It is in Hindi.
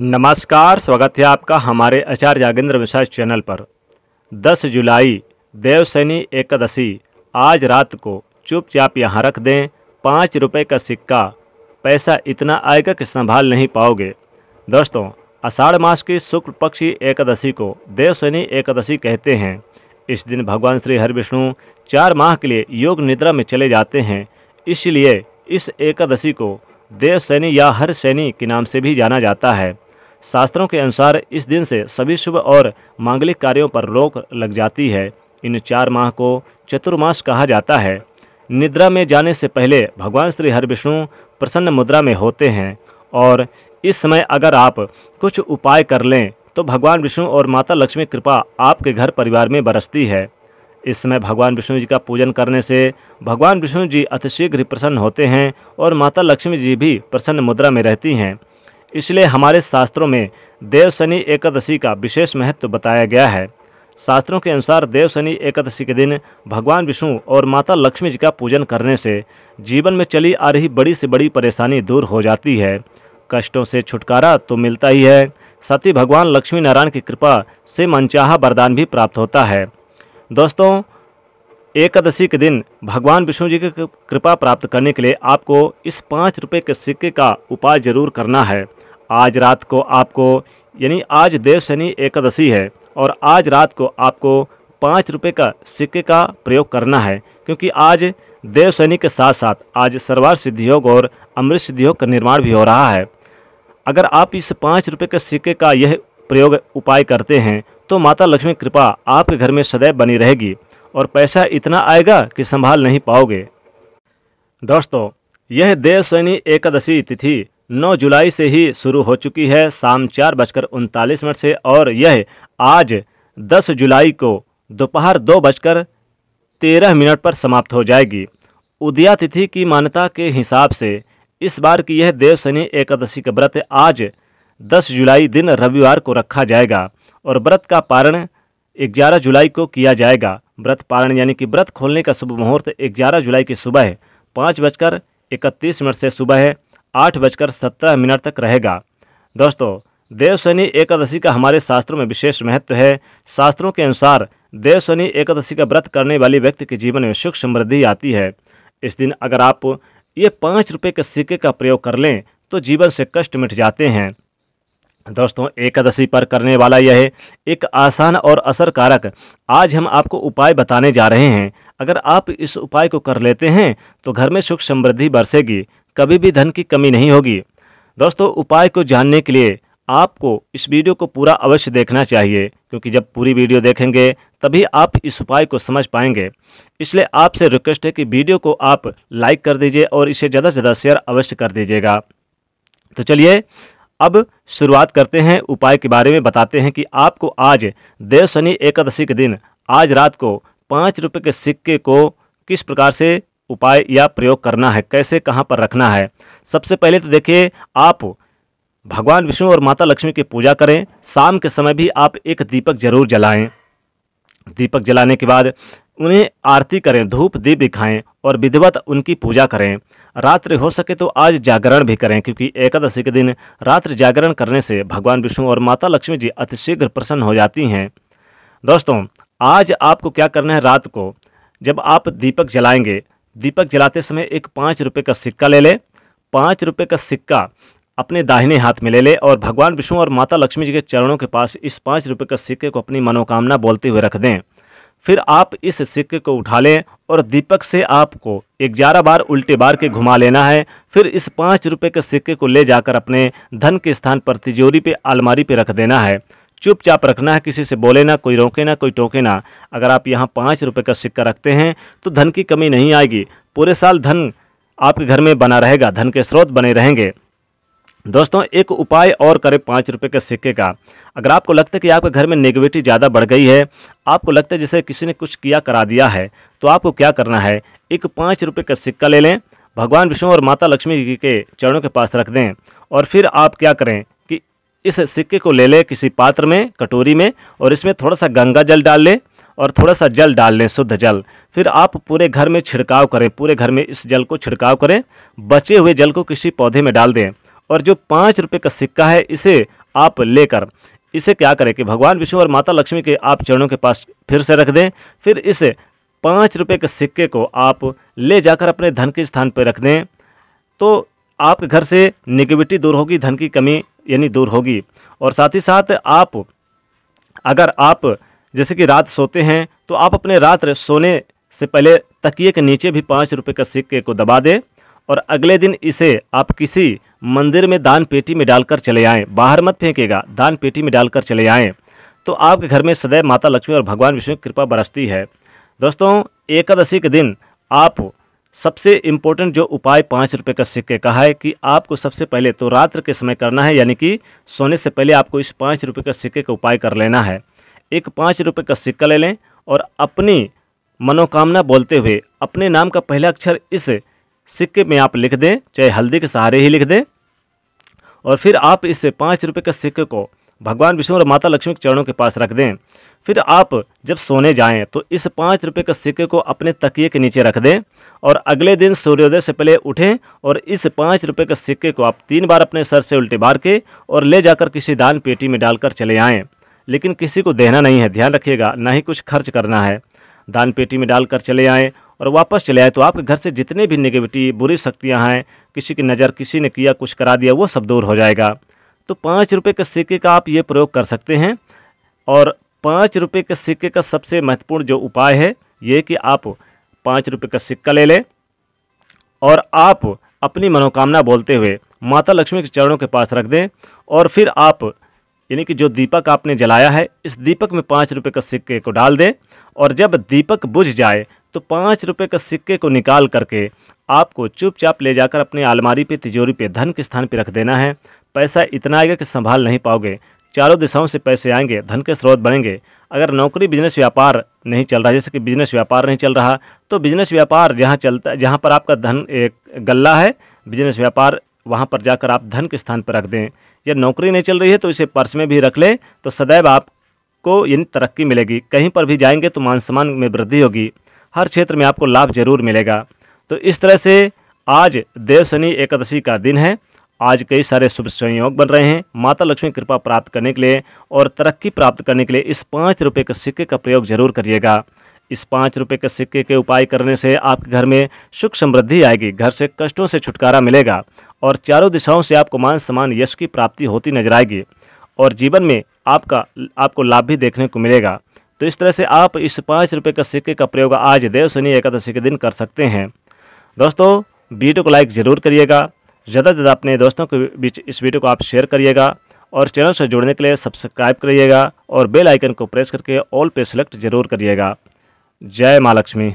नमस्कार स्वागत है आपका हमारे आचार्य जागेंद्र मिश्रा चैनल पर 10 जुलाई देवसैनी एकादशी आज रात को चुपचाप यहाँ रख दें पाँच रुपये का सिक्का पैसा इतना आएगा कि संभाल नहीं पाओगे दोस्तों आषाढ़ मास की शुक्ल पक्षी एकादशी को देवसैनी एकादशी कहते हैं इस दिन भगवान श्री हरि विष्णु चार माह के लिए योग निद्रा में चले जाते हैं इसलिए इस एकादशी को देव सैनी या हर सैनी के नाम से भी जाना जाता है शास्त्रों के अनुसार इस दिन से सभी शुभ और मांगलिक कार्यों पर रोक लग जाती है इन चार माह को चतुर्मास कहा जाता है निद्रा में जाने से पहले भगवान श्री हर विष्णु प्रसन्न मुद्रा में होते हैं और इस समय अगर आप कुछ उपाय कर लें तो भगवान विष्णु और माता लक्ष्मी कृपा आपके घर परिवार में बरसती है इस समय भगवान विष्णु जी का पूजन करने से भगवान विष्णु जी अतिशीघ्र प्रसन्न होते हैं और माता लक्ष्मी जी भी प्रसन्न मुद्रा में रहती हैं इसलिए हमारे शास्त्रों में देव शनि एकादशी का विशेष महत्व बताया गया है शास्त्रों के अनुसार देव शनि एकादशी के दिन भगवान विष्णु और माता लक्ष्मी जी का पूजन करने से जीवन में चली आ रही बड़ी से बड़ी परेशानी दूर हो जाती है कष्टों से छुटकारा तो मिलता ही है साथ ही भगवान लक्ष्मी नारायण की कृपा से मनचाहा वरदान भी प्राप्त होता है दोस्तों एकादशी के दिन भगवान विष्णु जी की कृपा प्राप्त करने के लिए आपको इस पाँच रुपये के सिक्के का उपाय जरूर करना है आज रात को आपको यानी आज देव शनि एकादशी है और आज रात को आपको पाँच रुपये का सिक्के का प्रयोग करना है क्योंकि आज देव शनि के साथ साथ आज सर्वार सिद्धियोग और अमृत सिद्धियोग का निर्माण भी हो रहा है अगर आप इस पाँच रुपये के सिक्के का यह प्रयोग उपाय करते हैं तो माता लक्ष्मी कृपा आपके घर में सदैव बनी रहेगी और पैसा इतना आएगा कि संभाल नहीं पाओगे दोस्तों यह देवसैनी एकादशी तिथि 9 जुलाई से ही शुरू हो चुकी है शाम चार बजकर उनतालीस मिनट से और यह आज 10 जुलाई को दोपहर दो बजकर तेरह मिनट पर समाप्त हो जाएगी उदया तिथि की मान्यता के हिसाब से इस बार की यह देवसैनी एकादशी का व्रत आज 10 जुलाई दिन रविवार को रखा जाएगा और व्रत का पारण ग्यारह जुलाई को किया जाएगा व्रत पारण यानी कि व्रत खोलने का शुभ मुहूर्त ग्यारह जुलाई की सुबह है पाँच बजकर इकतीस मिनट से सुबह आठ बजकर सत्रह मिनट तक रहेगा दोस्तों देवशनि एकादशी का हमारे शास्त्रों में विशेष महत्व है शास्त्रों के अनुसार देवशनि एकादशी का व्रत करने वाले व्यक्ति के जीवन में सुख समृद्धि आती है इस दिन अगर आप ये पाँच रुपये के सिक्के का प्रयोग कर लें तो जीवन से कष्ट मिट जाते हैं दोस्तों एकादशी पर करने वाला यह एक आसान और असरकारक आज हम आपको उपाय बताने जा रहे हैं अगर आप इस उपाय को कर लेते हैं तो घर में सुख समृद्धि बरसेगी कभी भी धन की कमी नहीं होगी दोस्तों उपाय को जानने के लिए आपको इस वीडियो को पूरा अवश्य देखना चाहिए क्योंकि जब पूरी वीडियो देखेंगे तभी आप इस उपाय को समझ पाएंगे इसलिए आपसे रिक्वेस्ट है कि वीडियो को आप लाइक कर दीजिए और इसे ज़्यादा से ज़्यादा शेयर अवश्य कर दीजिएगा तो चलिए अब शुरुआत करते हैं उपाय के बारे में बताते हैं कि आपको आज देव शनि एकादशी के दिन आज रात को पाँच रुपये के सिक्के को किस प्रकार से उपाय या प्रयोग करना है कैसे कहाँ पर रखना है सबसे पहले तो देखिए आप भगवान विष्णु और माता लक्ष्मी की पूजा करें शाम के समय भी आप एक दीपक जरूर जलाएं दीपक जलाने के बाद उन्हें आरती करें धूप दीप दिखाएं और विधिवत उनकी पूजा करें रात्रि हो सके तो आज जागरण भी करें क्योंकि एकादशी के दिन रात्रि जागरण करने से भगवान विष्णु और माता लक्ष्मी जी अतिशीघ्र प्रसन्न हो जाती हैं दोस्तों आज आपको क्या करना है रात को जब आप दीपक जलाएंगे दीपक जलाते समय एक पाँच रुपये का सिक्का ले लें पाँच रुपये का सिक्का अपने दाहिने हाथ में ले ले और भगवान विष्णु और माता लक्ष्मी जी के चरणों के पास इस पाँच रुपये के सिक्के को अपनी मनोकामना बोलते हुए रख दें फिर आप इस सिक्के को उठा लें और दीपक से आपको ग्यारह बार उल्टे बार के घुमा लेना है फिर इस पाँच रुपये के सिक्के को ले जाकर अपने धन के स्थान पर तिजोरी पे अलमारी पे रख देना है चुपचाप रखना है किसी से बोले ना कोई रोके ना कोई टोके ना अगर आप यहाँ पाँच रुपये का सिक्का रखते हैं तो धन की कमी नहीं आएगी पूरे साल धन आपके घर में बना रहेगा धन के स्रोत बने रहेंगे दोस्तों एक उपाय और करें पाँच रुपये के सिक्के का अगर आपको लगता है कि आपके घर में नेगेटिविटी ज़्यादा बढ़ गई है आपको लगता है जैसे किसी ने कुछ किया करा दिया है तो आपको क्या करना है एक पाँच रुपये का सिक्का ले लें भगवान विष्णु और माता लक्ष्मी जी के चरणों के पास रख दें और फिर आप क्या करें कि इस सिक्के को ले लें किसी पात्र में कटोरी में और इसमें थोड़ा सा गंगा जल डाल लें और थोड़ा सा जल डाल लें शुद्ध जल फिर आप पूरे घर में छिड़काव करें पूरे घर में इस जल को छिड़काव करें बचे हुए जल को किसी पौधे में डाल दें और जो पाँच रुपये का सिक्का है इसे आप लेकर इसे क्या करें कि भगवान विष्णु और माता लक्ष्मी के आप चरणों के पास फिर से रख दें फिर इस पाँच रुपये के सिक्के को आप ले जाकर अपने धन के स्थान पर रख दें तो आपके घर से निगेटिविटी दूर होगी धन की कमी यानी दूर होगी और साथ ही साथ आप अगर आप जैसे कि रात सोते हैं तो आप अपने रात्र सोने से पहले तकिए के नीचे भी पाँच रुपये का सिक्के को दबा दें और अगले दिन इसे आप किसी मंदिर में दान पेटी में डालकर चले आएँ बाहर मत फेंकेगा दान पेटी में डालकर चले आएँ तो आपके घर में सदैव माता लक्ष्मी और भगवान विष्णु की कृपा बरसती है दोस्तों एकादशी के दिन आप सबसे इम्पोर्टेंट जो उपाय पाँच रुपये का सिक्के का है कि आपको सबसे पहले तो रात्र के समय करना है यानी कि सोने से पहले आपको इस पाँच रुपये का सिक्के का उपाय कर लेना है एक पाँच रुपये का सिक्का ले लें और अपनी मनोकामना बोलते हुए अपने नाम का पहला अक्षर इस सिक्के में आप लिख दें चाहे हल्दी के सहारे ही लिख दें और फिर आप इस पाँच रुपये के सिक्के को भगवान विष्णु और माता लक्ष्मी के चरणों के पास रख दें फिर आप जब सोने जाएं तो इस पाँच रुपये के सिक्के को अपने तकिए के नीचे रख दें और अगले दिन सूर्योदय से पहले उठें और इस पाँच रुपये के सिक्के को आप तीन बार अपने सर से उल्टे बार के और ले जाकर किसी दान पेटी में डालकर चले आएँ लेकिन किसी को देना नहीं है ध्यान रखिएगा ना ही कुछ खर्च करना है दान पेटी में डालकर चले आएँ और वापस चले आए तो आपके घर से जितने भी नेगेटिविटी बुरी शक्तियाँ हैं किसी की नज़र किसी ने किया कुछ करा दिया वो सब दूर हो जाएगा तो पाँच रुपये के सिक्के का आप ये प्रयोग कर सकते हैं और पाँच रुपये के सिक्के का सबसे महत्वपूर्ण जो उपाय है ये कि आप पाँच रुपये का सिक्का ले लें और आप अपनी मनोकामना बोलते हुए माता लक्ष्मी के चरणों के पास रख दें और फिर आप यानी कि जो दीपक आपने जलाया है इस दीपक में पाँच रुपये का सिक्के को डाल दें और जब दीपक बुझ जाए तो पाँच रुपये के सिक्के को निकाल करके आपको चुपचाप ले जाकर अपनी आलमारी पे तिजोरी पे धन के स्थान पे रख देना है पैसा इतना आएगा कि संभाल नहीं पाओगे चारों दिशाओं से पैसे आएंगे धन के स्रोत बनेंगे अगर नौकरी बिजनेस व्यापार नहीं चल रहा जैसे कि बिजनेस व्यापार नहीं चल रहा तो बिजनेस व्यापार जहाँ चलता जहाँ पर आपका धन एक गल्ला है बिजनेस व्यापार वहाँ पर जाकर आप धन के स्थान पर रख दें या नौकरी नहीं चल रही है तो इसे पर्स में भी रख लें तो सदैव आपको यानी तरक्की मिलेगी कहीं पर भी जाएंगे तो मान सम्मान में वृद्धि होगी हर क्षेत्र में आपको लाभ जरूर मिलेगा तो इस तरह से आज देव शनि एकादशी का दिन है आज कई सारे शुभ संयोग बन रहे हैं माता लक्ष्मी कृपा प्राप्त करने के लिए और तरक्की प्राप्त करने के लिए इस पाँच रुपये के सिक्के का प्रयोग जरूर करिएगा इस पाँच रुपये के सिक्के के उपाय करने से आपके घर में सुख समृद्धि आएगी घर से कष्टों से छुटकारा मिलेगा और चारों दिशाओं से आपको मान सम्मान यश की प्राप्ति होती नजर आएगी और जीवन में आपका आपको लाभ भी देखने को मिलेगा तो इस तरह से आप इस पाँच रुपये के सिक्के का प्रयोग आज देव शनि एकादशी के दिन कर सकते हैं दोस्तों वीडियो को लाइक ज़रूर करिएगा ज़्यादा से ज़्यादा अपने दोस्तों के बीच इस वीडियो को आप शेयर करिएगा और चैनल से जुड़ने के लिए सब्सक्राइब करिएगा और बेल आइकन को प्रेस करके ऑल पे सेलेक्ट जरूर करिएगा जय माँ लक्ष्मी